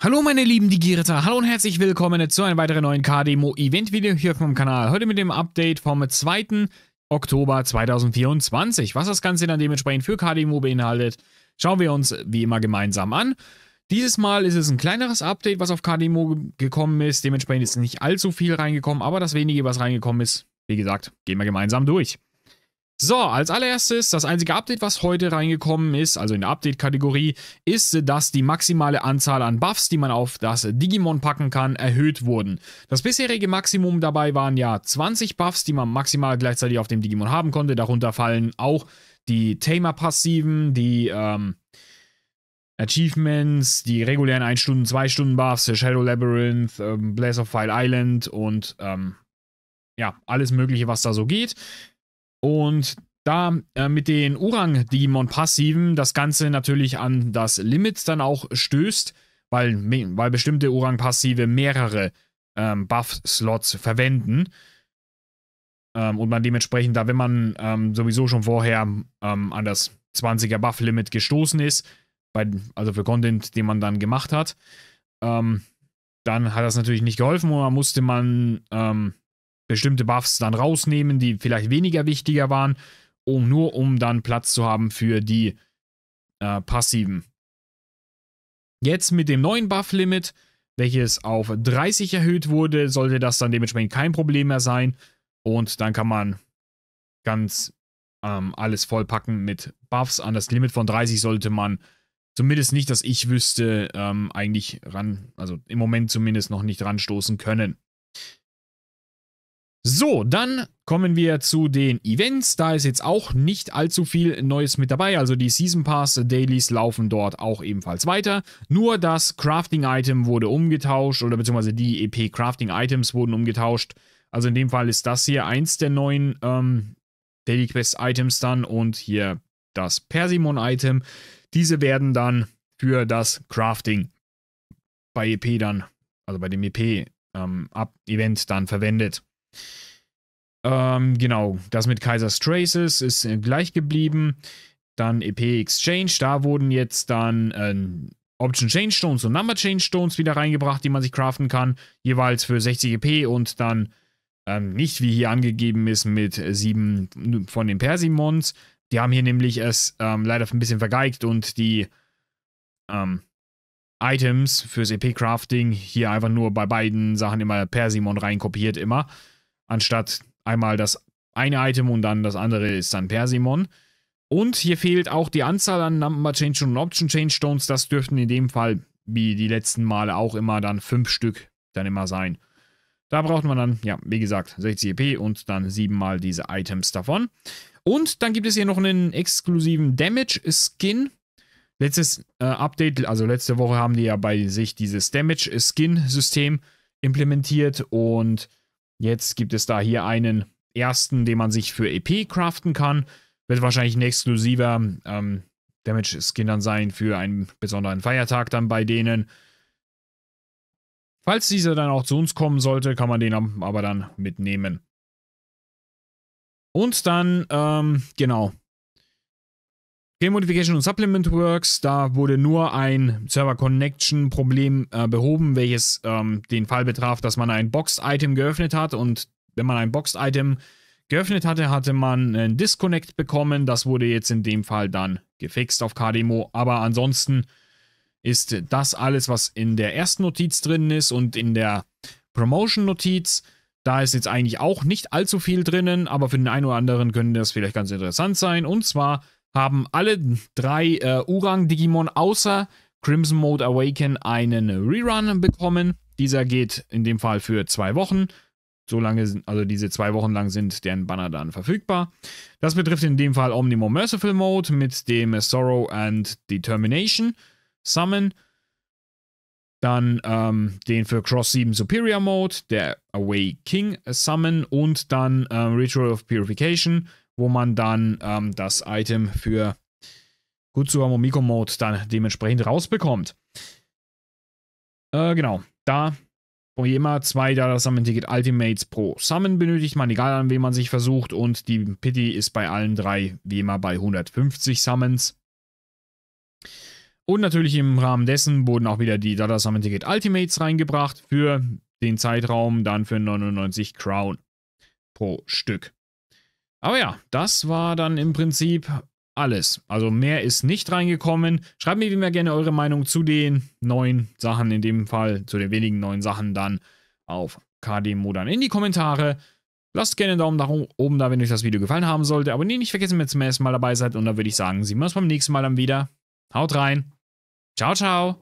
Hallo meine lieben Digiritter, hallo und herzlich willkommen zu einem weiteren neuen KDMO Event Video hier vom Kanal. Heute mit dem Update vom 2. Oktober 2024. Was das Ganze dann dementsprechend für KDMO beinhaltet, schauen wir uns wie immer gemeinsam an. Dieses Mal ist es ein kleineres Update, was auf KDMO gekommen ist. Dementsprechend ist nicht allzu viel reingekommen, aber das wenige, was reingekommen ist, wie gesagt, gehen wir gemeinsam durch. So, als allererstes, das einzige Update, was heute reingekommen ist, also in der Update-Kategorie, ist, dass die maximale Anzahl an Buffs, die man auf das Digimon packen kann, erhöht wurden. Das bisherige Maximum dabei waren ja 20 Buffs, die man maximal gleichzeitig auf dem Digimon haben konnte. Darunter fallen auch die Tamer-Passiven, die ähm, Achievements, die regulären 1 Stunden, 2 Stunden Buffs, Shadow Labyrinth, ähm, Blaze of File Island und ähm, ja, alles Mögliche, was da so geht. Und da äh, mit den Orang-Demon-Passiven das Ganze natürlich an das Limit dann auch stößt, weil, weil bestimmte Orang-Passive mehrere ähm, Buff-Slots verwenden. Ähm, und man dementsprechend da, wenn man ähm, sowieso schon vorher ähm, an das 20er Buff-Limit gestoßen ist, bei, also für Content, den man dann gemacht hat, ähm, dann hat das natürlich nicht geholfen und man musste man ähm, bestimmte Buffs dann rausnehmen, die vielleicht weniger wichtiger waren, um nur um dann Platz zu haben für die äh, passiven. Jetzt mit dem neuen Buff-Limit, welches auf 30 erhöht wurde, sollte das dann dementsprechend kein Problem mehr sein. Und dann kann man ganz ähm, alles vollpacken mit Buffs. An das Limit von 30 sollte man zumindest nicht, dass ich wüsste, ähm, eigentlich ran, also im Moment zumindest noch nicht ranstoßen können. So, dann kommen wir zu den Events. Da ist jetzt auch nicht allzu viel Neues mit dabei. Also die Season Pass Dailies laufen dort auch ebenfalls weiter. Nur das Crafting Item wurde umgetauscht oder beziehungsweise die EP Crafting Items wurden umgetauscht. Also in dem Fall ist das hier eins der neuen ähm, Daily Quest Items dann und hier das Persimon Item. Diese werden dann für das Crafting bei EP dann, also bei dem EP ähm, Ab Event dann verwendet. Ähm, genau, das mit Kaiser's Traces ist äh, gleich geblieben. Dann EP Exchange, da wurden jetzt dann äh, Option Change Stones und Number Change Stones wieder reingebracht, die man sich craften kann. Jeweils für 60 EP und dann ähm, nicht wie hier angegeben ist mit sieben äh, von den Persimons. Die haben hier nämlich es ähm, leider ein bisschen vergeigt und die ähm, Items fürs EP-Crafting hier einfach nur bei beiden Sachen immer Persimon reinkopiert immer anstatt einmal das eine Item und dann das andere ist dann Persimon. Und hier fehlt auch die Anzahl an Number Change und Option Change Stones. Das dürften in dem Fall, wie die letzten Male auch immer, dann fünf Stück dann immer sein. Da braucht man dann, ja, wie gesagt, 60 EP und dann siebenmal diese Items davon. Und dann gibt es hier noch einen exklusiven Damage Skin. Letztes äh, Update, also letzte Woche haben die ja bei sich dieses Damage Skin System implementiert und Jetzt gibt es da hier einen ersten, den man sich für EP craften kann. Wird wahrscheinlich ein exklusiver ähm, Damage-Skin dann sein für einen besonderen Feiertag dann bei denen. Falls dieser dann auch zu uns kommen sollte, kann man den aber dann mitnehmen. Und dann, ähm, genau, Game Modification und Supplement Works, da wurde nur ein Server Connection Problem äh, behoben, welches ähm, den Fall betraf, dass man ein Boxed Item geöffnet hat und wenn man ein Boxed Item geöffnet hatte, hatte man einen Disconnect bekommen. Das wurde jetzt in dem Fall dann gefixt auf KDemo, aber ansonsten ist das alles, was in der ersten Notiz drin ist und in der Promotion Notiz. Da ist jetzt eigentlich auch nicht allzu viel drinnen, aber für den einen oder anderen könnte das vielleicht ganz interessant sein. Und zwar haben alle drei äh, Urang-Digimon außer Crimson Mode Awaken einen Rerun bekommen. Dieser geht in dem Fall für zwei Wochen. Solange, also diese zwei Wochen lang sind deren Banner dann verfügbar. Das betrifft in dem Fall Omnimo Merciful Mode mit dem Sorrow and Determination Summon. Dann ähm, den für Cross 7 Superior Mode, der Away King Summon und dann ähm, Ritual of Purification, wo man dann ähm, das Item für Kutsuha Momiko Mode dann dementsprechend rausbekommt. Äh, genau, da wie immer zwei Data Summon Ticket Ultimates pro Summon benötigt man, egal an wen man sich versucht. Und die Pity ist bei allen drei wie immer bei 150 Summons. Und natürlich im Rahmen dessen wurden auch wieder die Data Summon Ticket Ultimates reingebracht für den Zeitraum dann für 99 Crown pro Stück. Aber ja, das war dann im Prinzip alles. Also mehr ist nicht reingekommen. Schreibt mir wie immer gerne eure Meinung zu den neuen Sachen, in dem Fall zu den wenigen neuen Sachen dann auf KD Modern in die Kommentare. Lasst gerne einen Daumen nach oben da, wenn euch das Video gefallen haben sollte. Abonniert nicht vergessen, wenn ihr zum ersten Mal dabei seid. Und dann würde ich sagen, sehen wir uns beim nächsten Mal dann wieder. Haut rein! Ciao, ciao.